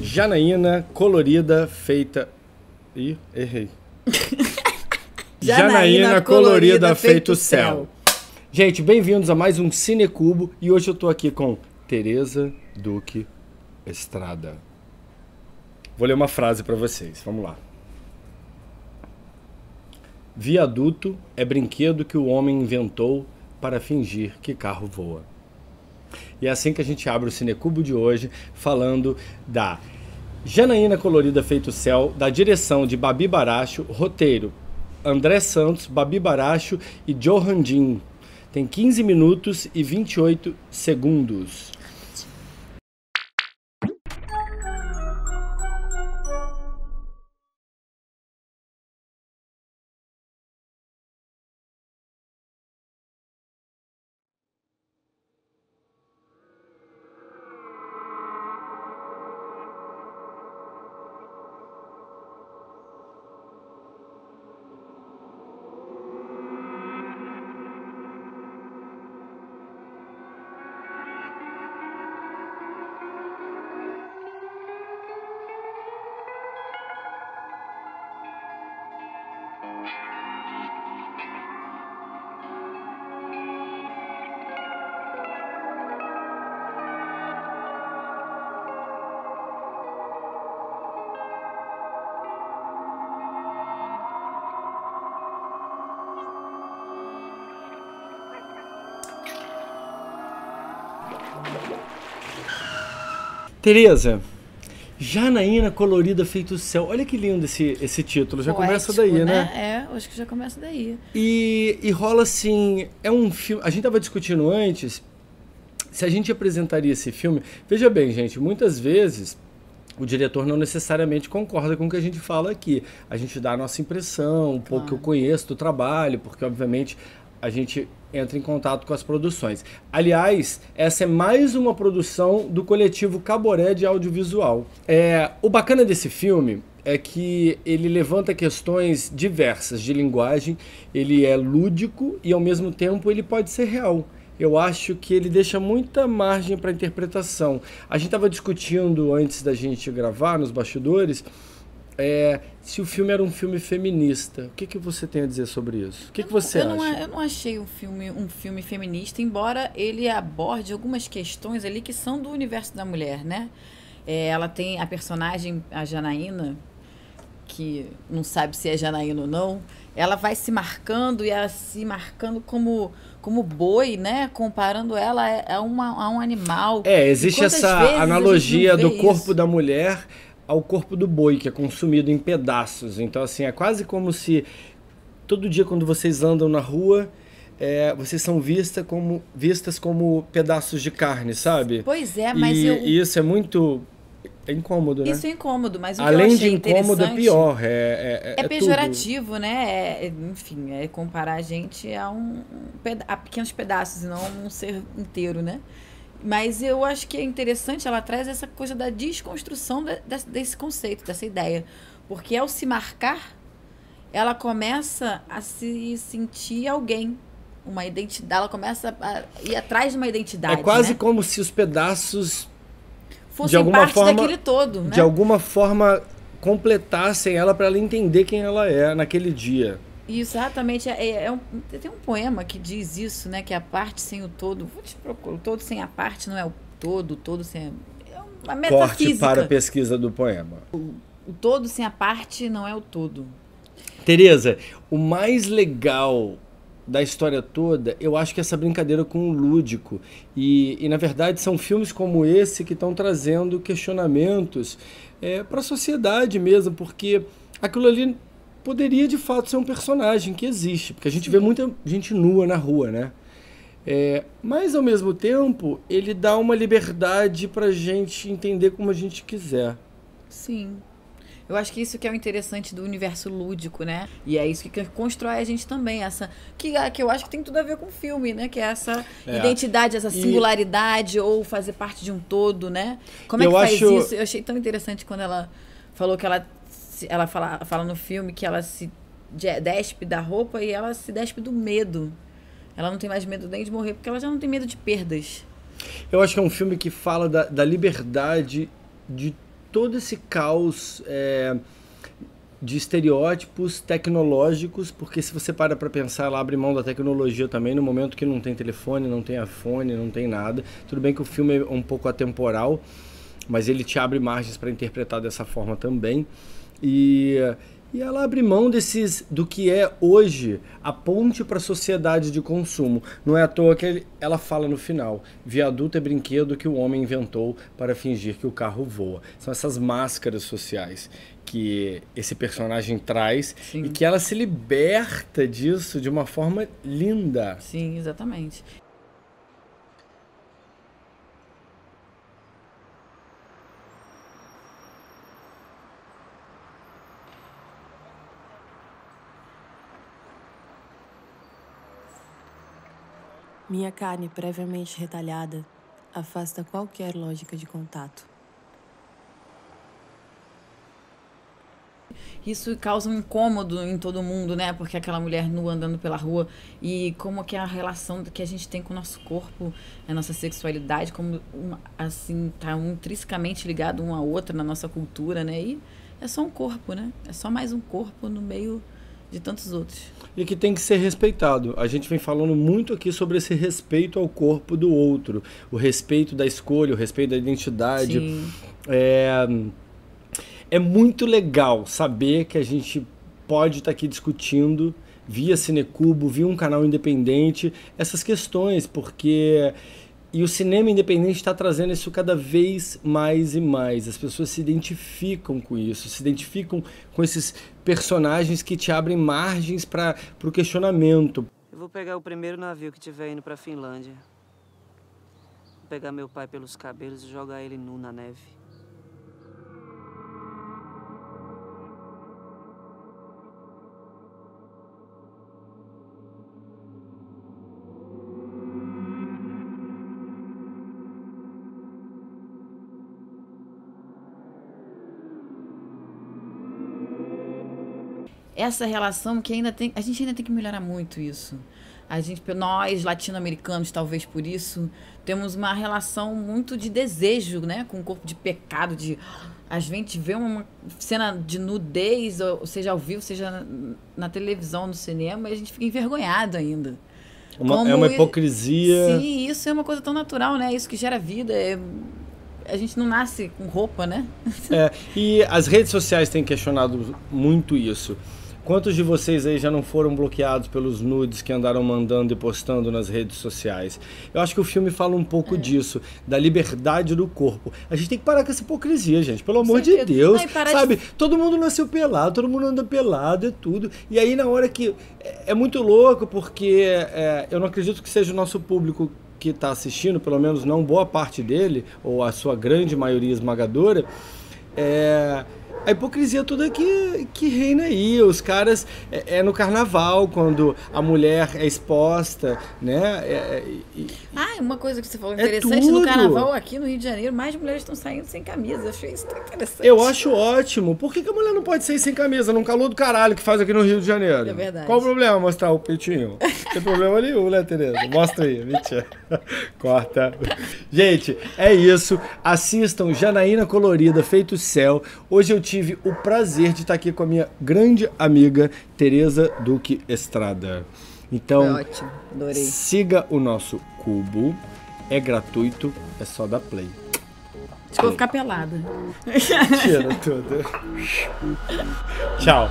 Janaína colorida feita. Ih, errei. Janaína, Janaína colorida, colorida feito céu. Gente, bem-vindos a mais um Cinecubo e hoje eu tô aqui com Tereza Duque Estrada. Vou ler uma frase para vocês. Vamos lá. Viaduto é brinquedo que o homem inventou para fingir que carro voa. E é assim que a gente abre o Cinecubo de hoje, falando da Janaína Colorida Feito Céu, da direção de Babi Baracho, roteiro André Santos, Babi Baracho e Johan Jin. Tem 15 minutos e 28 segundos. Tereza, Janaína Colorida Feito o Céu. Olha que lindo esse, esse título. Já Poético, começa daí, né? né? É, acho que já começa daí. E, e rola assim. É um filme. A gente estava discutindo antes se a gente apresentaria esse filme. Veja bem, gente, muitas vezes o diretor não necessariamente concorda com o que a gente fala aqui. A gente dá a nossa impressão, um claro. pouco que eu conheço do trabalho, porque obviamente a gente entra em contato com as produções. Aliás, essa é mais uma produção do coletivo Caboré de Audiovisual. É, o bacana desse filme é que ele levanta questões diversas de linguagem, ele é lúdico e ao mesmo tempo ele pode ser real. Eu acho que ele deixa muita margem para interpretação. A gente estava discutindo antes da gente gravar nos bastidores é, se o filme era um filme feminista, o que, que você tem a dizer sobre isso? O que, eu que você não, eu acha? Não, eu não achei um filme, um filme feminista, embora ele aborde algumas questões ali que são do universo da mulher, né? É, ela tem a personagem, a Janaína, que não sabe se é Janaína ou não, ela vai se marcando e ela se marcando como como boi, né? Comparando ela a, uma, a um animal. É, existe essa analogia do corpo isso? da mulher ao corpo do boi, que é consumido em pedaços. Então, assim, é quase como se todo dia quando vocês andam na rua, é, vocês são vista como, vistas como pedaços de carne, sabe? Pois é, mas e, eu... e isso é muito é incômodo, né? Isso é incômodo, mas o Além de incômodo, é pior. É, é, é, é, é pejorativo, tudo. né? É, enfim, é comparar a gente a, um, a pequenos pedaços e não um ser inteiro, né? Mas eu acho que é interessante, ela traz essa coisa da desconstrução de, de, desse conceito, dessa ideia. Porque ao se marcar, ela começa a se sentir alguém. Uma identidade, ela começa a ir atrás de uma identidade. É quase né? como se os pedaços fossem de alguma parte forma, daquele todo. Né? De alguma forma completassem ela para ela entender quem ela é naquele dia. Exatamente. É, é, é um, tem um poema que diz isso, né? Que é a parte sem o todo. Vou te procurar. O todo sem a parte não é o todo, o todo sem. É uma metafísica. Corte para a pesquisa do poema. O, o todo sem a parte não é o todo. Tereza, o mais legal da história toda, eu acho que é essa brincadeira com o lúdico. E, e na verdade, são filmes como esse que estão trazendo questionamentos é, para a sociedade mesmo, porque aquilo ali poderia de fato ser um personagem que existe, porque a gente Sim. vê muita gente nua na rua, né? É, mas ao mesmo tempo, ele dá uma liberdade pra gente entender como a gente quiser. Sim. Eu acho que isso que é o interessante do universo lúdico, né? E é isso que constrói a gente também, essa. Que, ah, que eu acho que tem tudo a ver com o filme, né? Que é essa é. identidade, essa singularidade, e... ou fazer parte de um todo, né? Como é eu que acho... faz isso? Eu achei tão interessante quando ela falou que ela ela fala, fala no filme que ela se despe da roupa e ela se despe do medo. Ela não tem mais medo nem de morrer, porque ela já não tem medo de perdas. Eu acho que é um filme que fala da, da liberdade de todo esse caos é, de estereótipos tecnológicos, porque se você para para pensar, ela abre mão da tecnologia também no momento que não tem telefone, não tem iPhone, não tem nada. Tudo bem que o filme é um pouco atemporal, mas ele te abre margens para interpretar dessa forma também. E, e ela abre mão desses do que é hoje a ponte para a sociedade de consumo. Não é à toa que ela fala no final: viaduto é brinquedo que o homem inventou para fingir que o carro voa. São essas máscaras sociais que esse personagem traz Sim. e que ela se liberta disso de uma forma linda. Sim, exatamente. Minha carne previamente retalhada afasta qualquer lógica de contato. Isso causa um incômodo em todo mundo, né? Porque aquela mulher nua andando pela rua e como que é a relação que a gente tem com o nosso corpo, a nossa sexualidade, como uma, assim tá intrinsecamente ligado um a outro na nossa cultura, né? E é só um corpo, né? É só mais um corpo no meio de tantos outros. E que tem que ser respeitado. A gente vem falando muito aqui sobre esse respeito ao corpo do outro, o respeito da escolha, o respeito da identidade. Sim. É, é muito legal saber que a gente pode estar tá aqui discutindo via Cinecubo, via um canal independente, essas questões, porque e o cinema independente está trazendo isso cada vez mais e mais. As pessoas se identificam com isso, se identificam com esses personagens que te abrem margens para o questionamento. Eu vou pegar o primeiro navio que tiver indo para Finlândia. Vou pegar meu pai pelos cabelos e jogar ele nu na neve. essa relação que ainda tem, a gente ainda tem que melhorar muito isso. A gente, nós latino-americanos, talvez por isso, temos uma relação muito de desejo, né, com o corpo de pecado, de a gente vê uma cena de nudez, ou seja ao vivo, seja na, na televisão, no cinema, e a gente fica envergonhado ainda. Uma, é Como, é uma hipocrisia. Sim, isso é uma coisa tão natural, né? Isso que gera vida. É, a gente não nasce com roupa, né? É, e as redes sociais têm questionado muito isso. Quantos de vocês aí já não foram bloqueados pelos nudes que andaram mandando e postando nas redes sociais? Eu acho que o filme fala um pouco é. disso, da liberdade do corpo. A gente tem que parar com essa hipocrisia, gente, pelo amor de Deus. Não, sabe? De... Todo mundo nasceu pelado, todo mundo anda pelado e é tudo. E aí, na hora que. É, é muito louco, porque é, eu não acredito que seja o nosso público que está assistindo, pelo menos não boa parte dele, ou a sua grande maioria esmagadora, é a hipocrisia toda que, que reina aí. Os caras. É, é no carnaval, quando a mulher é exposta, né? É, é, ah, uma coisa que você falou é interessante: no carnaval aqui no Rio de Janeiro, mais mulheres estão saindo sem camisa. Achei isso tão interessante. Eu acho ótimo. Por que, que a mulher não pode sair sem camisa? Num calor do caralho que faz aqui no Rio de Janeiro. É verdade. Qual o problema mostrar o peitinho? Não tem problema nenhum, né, Tereza? Mostra aí, mentira. Corta. Gente, é isso. Assistam Janaína Colorida, Feito Céu. Hoje eu tive tive o prazer de estar aqui com a minha grande amiga Tereza Duque Estrada. Então, ótimo, adorei. siga o nosso cubo, é gratuito, é só dar play. Acho que vou ficar pelada. Tira tudo. Tchau.